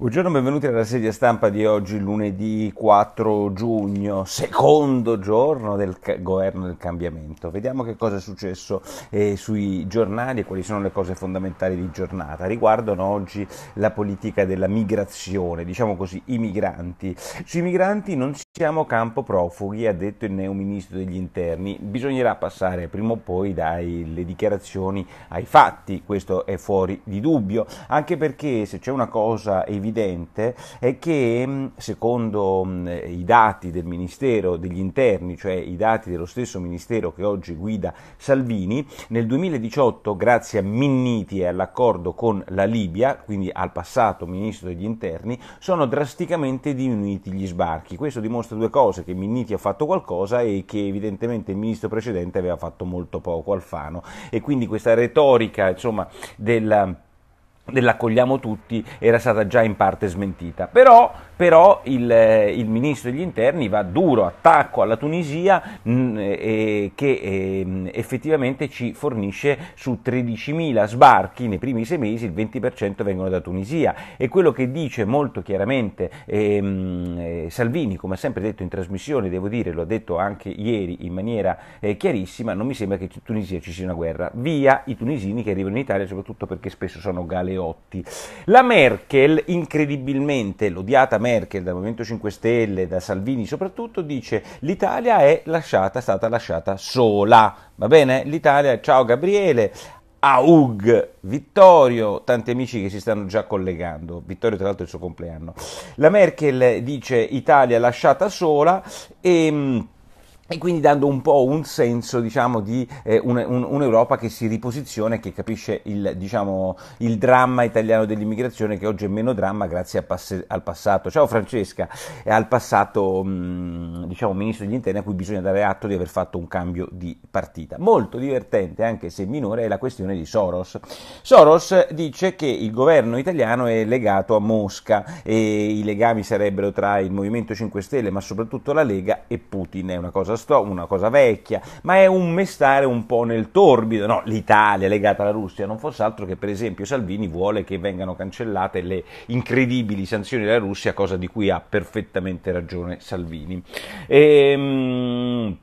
Buongiorno, benvenuti alla sedia stampa di oggi, lunedì 4 giugno, secondo giorno del governo del cambiamento. Vediamo che cosa è successo eh, sui giornali e quali sono le cose fondamentali di giornata. Riguardano oggi la politica della migrazione, diciamo così, i migranti. Sui migranti non si siamo campo profughi, ha detto il neo ministro degli interni. Bisognerà passare prima o poi dalle dichiarazioni ai fatti, questo è fuori di dubbio, anche perché se c'è una cosa evidente è che mm, secondo mm, i dati del Ministero degli Interni, cioè i dati dello stesso Ministero che oggi guida Salvini, nel 2018 grazie a Minniti e all'accordo con la Libia, quindi al passato ministro degli Interni, sono drasticamente diminuiti gli sbarchi. Questo dimostra queste due cose, che Minniti ha fatto qualcosa e che evidentemente il ministro precedente aveva fatto molto poco, Alfano. E quindi questa retorica insomma, della, dell'accogliamo tutti era stata già in parte smentita. Però però il, eh, il, ministro degli interni va duro attacco alla Tunisia mh, mm, eh, eh, che eh, effettivamente ci fornisce su 13.000 sbarchi nei primi sei mesi il 20% vengono da Tunisia e quello che dice molto chiaramente ehm, eh, Salvini come ha sempre detto in trasmissione devo dire lo ha detto anche ieri in maniera eh, chiarissima non mi sembra che in Tunisia ci sia una guerra via i tunisini che arrivano in Italia soprattutto perché spesso sono galeotti la Merkel incredibilmente l'odiata Merkel Merkel, dal Movimento 5 Stelle, da Salvini soprattutto, dice l'Italia è lasciata, stata lasciata sola. Va bene? L'Italia, ciao Gabriele, Aug, Vittorio, tanti amici che si stanno già collegando. Vittorio, tra l'altro, è il suo compleanno. La Merkel dice Italia lasciata sola e. Ehm, e quindi dando un po' un senso diciamo, di eh, un, un, un'Europa che si riposiziona e che capisce il, diciamo, il, dramma italiano dell'immigrazione che oggi è meno dramma grazie passe, al passato. Ciao Francesca, è al passato mh, mm, diciamo, ministro degli interni a cui bisogna dare atto di aver fatto un cambio di partita. Molto divertente, anche se minore, è la questione di Soros. Soros dice che il governo italiano è legato a Mosca e i legami sarebbero tra il Movimento 5 Stelle ma soprattutto la Lega e Putin. È una cosa una cosa vecchia, ma è un mestare un po' nel torbido, no, l'Italia legata alla Russia, non fosse altro che per esempio Salvini vuole che vengano cancellate le incredibili sanzioni della Russia, cosa di cui ha perfettamente ragione Salvini. Ehm,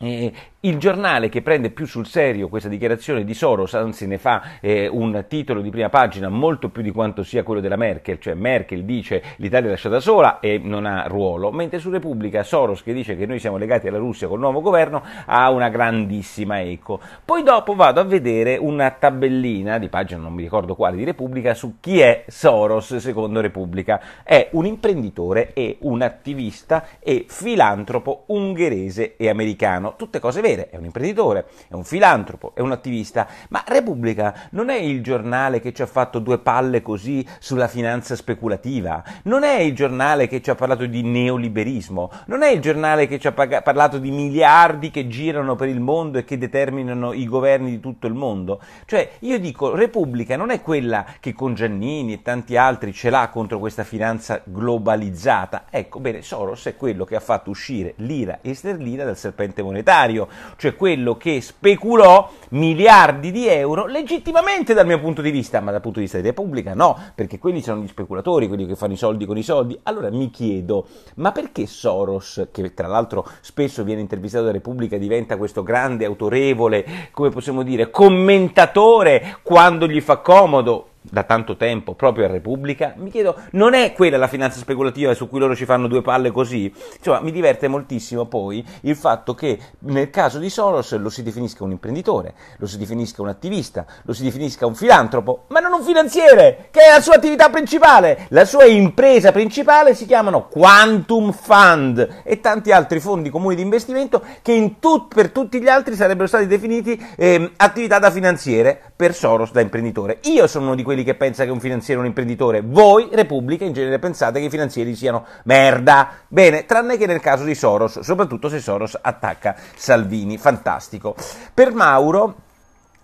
e eh, il giornale che prende più sul serio questa dichiarazione di Soros, anzi ne fa eh, un titolo di prima pagina molto più di quanto sia quello della Merkel, cioè Merkel dice l'Italia è lasciata sola e non ha ruolo, mentre su Repubblica Soros che dice che noi siamo legati alla Russia col nuovo governo ha una grandissima eco. Poi dopo vado a vedere una tabellina di pagina non mi ricordo quale di Repubblica su chi è Soros secondo Repubblica. È un imprenditore e un attivista e filantropo ungherese e americano, tutte cose vere avere, è un imprenditore, è un filantropo, è un attivista, ma Repubblica non è il giornale che ci ha fatto due palle così sulla finanza speculativa, non è il giornale che ci ha parlato di neoliberismo, non è il giornale che ci ha pag- parlato di miliardi che girano per il mondo e che determinano i governi di tutto il mondo. Cioè, io dico, Repubblica non è quella che con Giannini e tanti altri ce l'ha contro questa finanza globalizzata. Ecco, bene, Soros è quello che ha fatto uscire l'ira e sterlina dal serpente monetario, cioè quello che speculò miliardi di euro legittimamente dal mio punto di vista, ma dal punto di vista di Repubblica no, perché quelli sono gli speculatori, quelli che fanno i soldi con i soldi. Allora mi chiedo, ma perché Soros, che tra l'altro spesso viene intervistato da Repubblica, diventa questo grande, autorevole, come possiamo dire, commentatore quando gli fa comodo? da tanto tempo proprio a Repubblica, mi chiedo, non è quella la finanza speculativa su cui loro ci fanno due palle così? Insomma, mi diverte moltissimo poi il fatto che nel caso di Soros lo si definisca un imprenditore, lo si definisca un attivista, lo si definisca un filantropo, ma non un finanziere, che è la sua attività principale, la sua impresa principale si chiamano Quantum Fund e tanti altri fondi comuni di investimento che tut, per tutti gli altri sarebbero stati definiti eh, attività da finanziere per Soros da imprenditore. Io sono uno di quelli che pensa che un finanziere è un imprenditore. Voi, Repubblica, in genere pensate che i finanzieri siano merda. Bene, tranne che nel caso di Soros, soprattutto se Soros attacca Salvini. Fantastico. Per Mauro.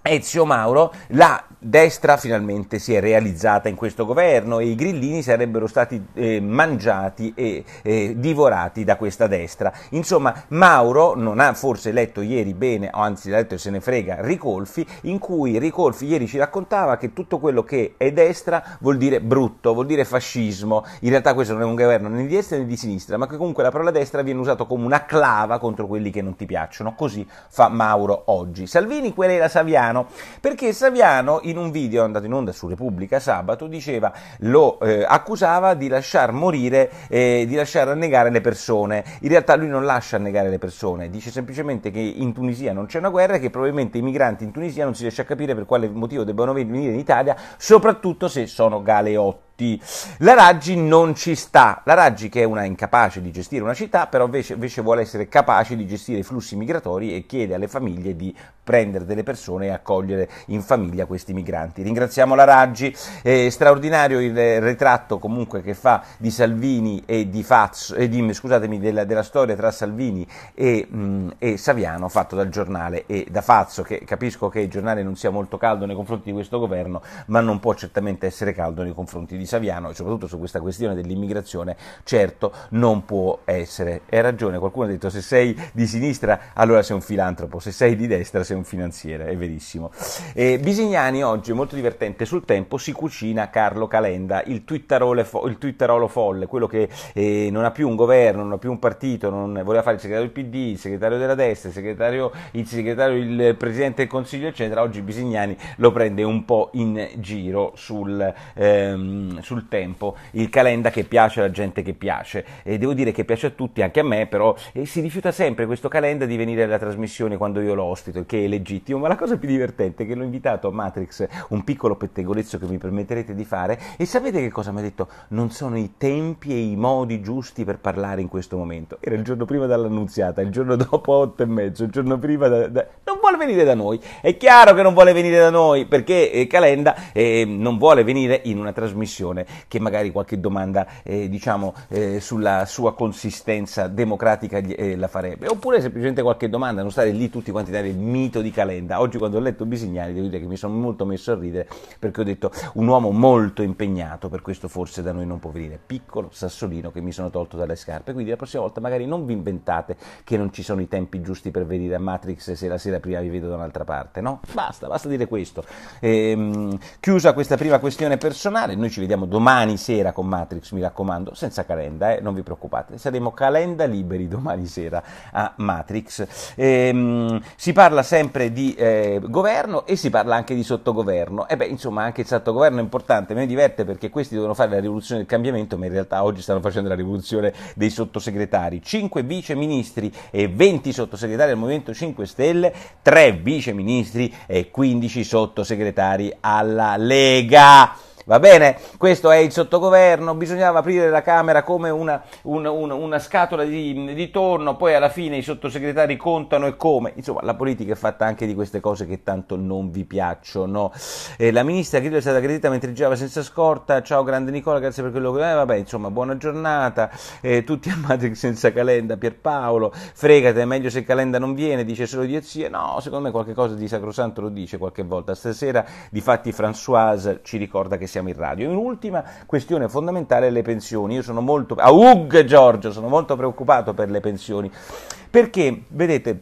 Ezio Mauro, la destra finalmente si è realizzata in questo governo e i grillini sarebbero stati eh, mangiati e eh, divorati da questa destra. Insomma, Mauro non ha forse letto ieri bene, o anzi ha letto e se ne frega, Ricolfi, in cui Ricolfi ieri ci raccontava che tutto quello che è destra vuol dire brutto, vuol dire fascismo. In realtà questo non è un governo né di destra né di sinistra, ma che comunque la parola destra viene usata come una clava contro quelli che non ti piacciono. Così fa Mauro oggi. Salvini querela Saviano, perché Saviano in in un video andato in onda su Repubblica sabato diceva, lo eh, accusava di lasciar morire, eh, di lasciare annegare le persone. In realtà lui non lascia annegare le persone, dice semplicemente che in Tunisia non c'è una guerra e che probabilmente i migranti in Tunisia non si riesce a capire per quale motivo debbano venire in Italia, soprattutto se sono galeotti. La Raggi non ci sta. La Raggi, che è una incapace di gestire una città, però invece, invece, vuole essere capace di gestire i flussi migratori e chiede alle famiglie di prendere delle persone e accogliere in famiglia questi migranti. Ringraziamo la Raggi. Eh, straordinario il ritratto comunque che fa di Salvini e di Fazzo, eh, di, scusatemi, della, della, storia tra Salvini e, mh, mm, e, Saviano fatto dal giornale e da Fazzo, che capisco che il giornale non sia molto caldo nei confronti di questo governo, ma non può certamente essere caldo nei confronti di di Saviano, soprattutto su questa questione dell'immigrazione, certo non può essere. Hai ragione, qualcuno ha detto se sei di sinistra allora sei un filantropo, se sei di destra sei un finanziere, è verissimo. E eh, Bisignani oggi, molto divertente, sul tempo si cucina Carlo Calenda, il twitterolo, fo- il twitterolo folle, quello che eh, non ha più un governo, non ha più un partito, non voleva fare il segretario del PD, il segretario della destra, il segretario, il, segretario, il presidente del Consiglio, eccetera. Oggi Bisignani lo prende un po' in giro sul, ehm, sul tempo il calenda che piace alla gente che piace. E devo dire che piace a tutti, anche a me, però si rifiuta sempre questo calenda di venire alla trasmissione quando io lo ospito, il che è legittimo, ma la cosa più divertente è che l'ho invitato a Matrix, un piccolo pettegolezzo che mi permetterete di fare, e sapete che cosa mi ha detto? Non sono i tempi e i modi giusti per parlare in questo momento. Era il giorno prima dall'annunziata, il giorno dopo otto e mezzo, il giorno prima da, da... non vuole venire da noi. È chiaro che non vuole venire da noi perché eh, Calenda eh, non vuole venire in una trasmissione opposizione che magari qualche domanda eh, diciamo, eh, sulla sua consistenza democratica eh, la farebbe, oppure semplicemente qualche domanda, non stare lì tutti quanti a dare il mito di Calenda. Oggi quando ho letto Bisignani devo dire che mi sono molto messo a ridere perché ho detto un uomo molto impegnato, per questo forse da noi non può venire, piccolo sassolino che mi sono tolto dalle scarpe, quindi la prossima volta magari non vi inventate che non ci sono i tempi giusti per venire a Matrix se la sera prima vi vedo da un'altra parte, no? Basta, basta dire questo. Ehm, chiusa questa prima questione personale, noi ci vediamo parliamo domani sera con Matrix, mi raccomando, senza calenda, eh, non vi preoccupate, saremo calenda liberi domani sera a Matrix. Ehm, si parla sempre di eh, governo e si parla anche di sottogoverno. E beh, insomma, anche il sottogoverno è importante, me mi diverte perché questi devono fare la rivoluzione del cambiamento, ma in realtà oggi stanno facendo la rivoluzione dei sottosegretari. 5 vice ministri e 20 sottosegretari al Movimento 5 Stelle, 3 vice ministri e 15 sottosegretari alla Lega. Va bene, questo è il sottogoverno, bisognava aprire la Camera come una, un, un, una scatola di, di, torno, poi alla fine i sottosegretari contano e come. Insomma, la politica è fatta anche di queste cose che tanto non vi piacciono. Eh, la ministra credo è stata aggredita mentre girava senza scorta, ciao grande Nicola, grazie per quello che... Eh, vabbè, insomma, buona giornata, eh, tutti amati senza Calenda, Pierpaolo, fregate, è meglio se Calenda non viene, dice solo zia. No, secondo me qualche cosa di sacrosanto lo dice qualche volta. Stasera, di fatti, Françoise ci ricorda che siamo in radio. Un'ultima questione fondamentale è le pensioni. Io sono molto, a Ug Giorgio, sono molto preoccupato per le pensioni, perché, vedete,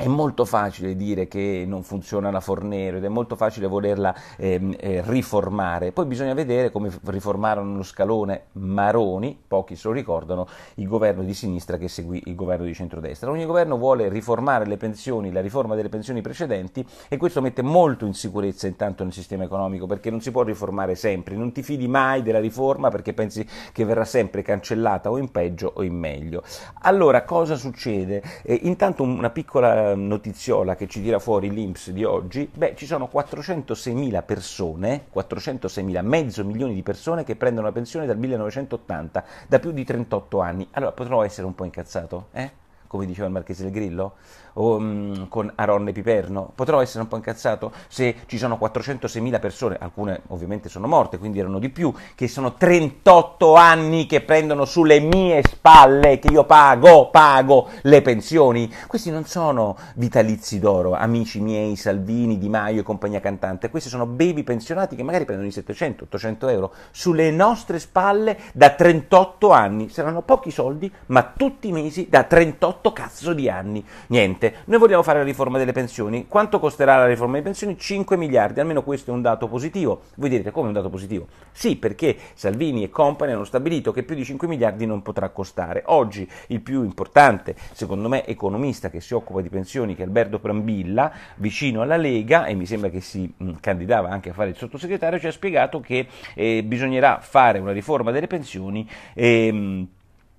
è molto facile dire che non funziona la Fornero ed è molto facile volerla ehm, eh, riformare. Poi bisogna vedere come riformarono lo scalone Maroni, pochi se lo ricordano, il governo di sinistra che seguì il governo di centrodestra. Ogni governo vuole riformare le pensioni, la riforma delle pensioni precedenti e questo mette molto in sicurezza intanto nel sistema economico perché non si può riformare sempre, non ti fidi mai della riforma perché pensi che verrà sempre cancellata o in peggio o in meglio. Allora cosa succede? Eh, intanto una piccola Ehm, notiziola che ci tira fuori l'Inps di oggi, beh, ci sono 406.000 persone, 406.000, mezzo milione di persone che prendono la pensione dal 1980, da più di 38 anni. Allora potrò essere un po' incazzato, eh? come diceva il Marchese del Grillo, o mh, mm, con Aronne Piperno. Potrò essere un po' incazzato se ci sono 406.000 persone, alcune ovviamente sono morte, quindi erano di più, che sono 38 anni che prendono sulle mie spalle, che io pago, pago le pensioni. Questi non sono vitalizi d'oro, amici miei, Salvini, Di Maio e compagnia cantante, questi sono baby pensionati che magari prendono i 700-800 euro sulle nostre spalle da 38 anni. Saranno pochi soldi, ma tutti i mesi da 38 anni otto cazzo di anni. Niente, noi vogliamo fare la riforma delle pensioni. Quanto costerà la riforma delle pensioni? 5 miliardi, almeno questo è un dato positivo. Voi direte come è un dato positivo? Sì, perché Salvini e Company hanno stabilito che più di 5 miliardi non potrà costare. Oggi il più importante, secondo me, economista che si occupa di pensioni, che è Alberto Prambilla, vicino alla Lega, e mi sembra che si mh, candidava anche a fare il sottosegretario, ci ha spiegato che eh, bisognerà fare una riforma delle pensioni. Ehm,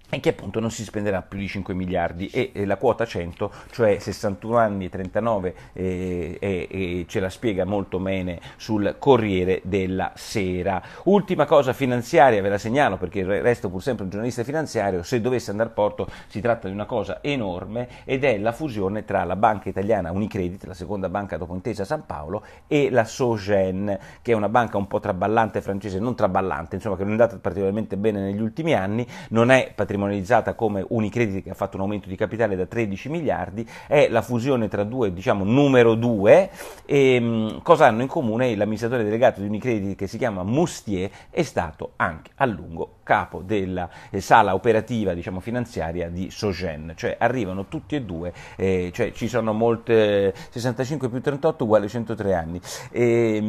e che appunto non si spenderà più di 5 miliardi e, e la quota 100, cioè 61 anni e 39, eh, ce la spiega molto bene sul Corriere della Sera. Ultima cosa finanziaria, ve la segnalo perché resto pur sempre un giornalista finanziario, se dovesse andare a porto si tratta di una cosa enorme ed è la fusione tra la banca italiana Unicredit, la seconda banca dopo intesa San Paolo, e la Sogen, che è una banca un po' traballante francese, non traballante, insomma che non è andata particolarmente bene negli ultimi anni, non è patrimonio patrimonializzata come Unicredit che ha fatto un aumento di capitale da 13 miliardi, è la fusione tra due, diciamo numero due, e, ehm, cosa hanno in comune? L'amministratore delegato di Unicredit che si chiama Mustier è stato anche a lungo capo della eh, sala operativa diciamo, finanziaria di Sogen, cioè arrivano tutti e due, eh, cioè ci sono molte, 65 più 38 uguale 103 anni, e, ehm,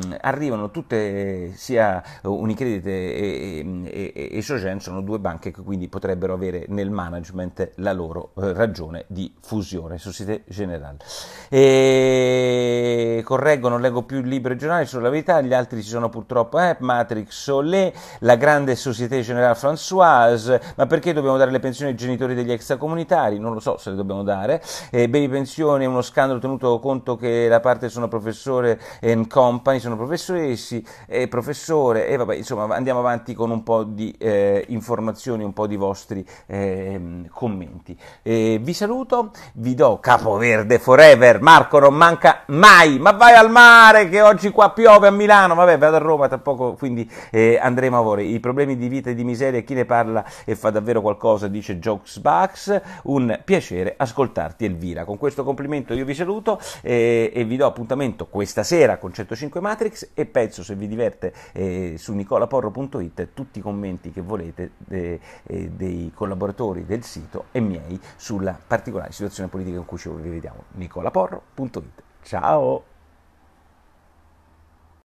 mh, arrivano tutte sia Unicredit e, e, e, Sogen sono due banche che quindi potrebbero avere nel management la loro eh, ragione di fusione, Societe Generale. E, ehm, eh, correggo, non leggo più il libro e giornale sulla verità, gli altri ci sono purtroppo, eh, Matrix, Solé, la grande Société Générale Françoise, ma perché dobbiamo dare le pensioni ai genitori degli extracomunitari? Non lo so se le dobbiamo dare, eh, Baby Pensione è uno scandalo tenuto conto che la parte sono professore e company, sono professoressi, e professore e vabbè, insomma andiamo avanti con un po' di eh, informazioni, un po' di vostri ehm, commenti. Eh, vi saluto, vi do Capoverde Forever, Marco non manca mai mai, ma vai al mare che oggi qua piove a Milano, vabbè vado a Roma tra poco, quindi eh, andremo a voi. I problemi di vita e di miseria, chi ne parla e fa davvero qualcosa, dice Jokes Bucks, un piacere ascoltarti Elvira. Con questo complimento io vi saluto eh, e vi do appuntamento questa sera con 105 Matrix e penso se vi diverte eh, su nicolaporro.it tutti i commenti che volete de, de, eh, dei collaboratori del sito e miei sulla particolare situazione politica in cui ci vediamo. nicolaporro.it Ciao!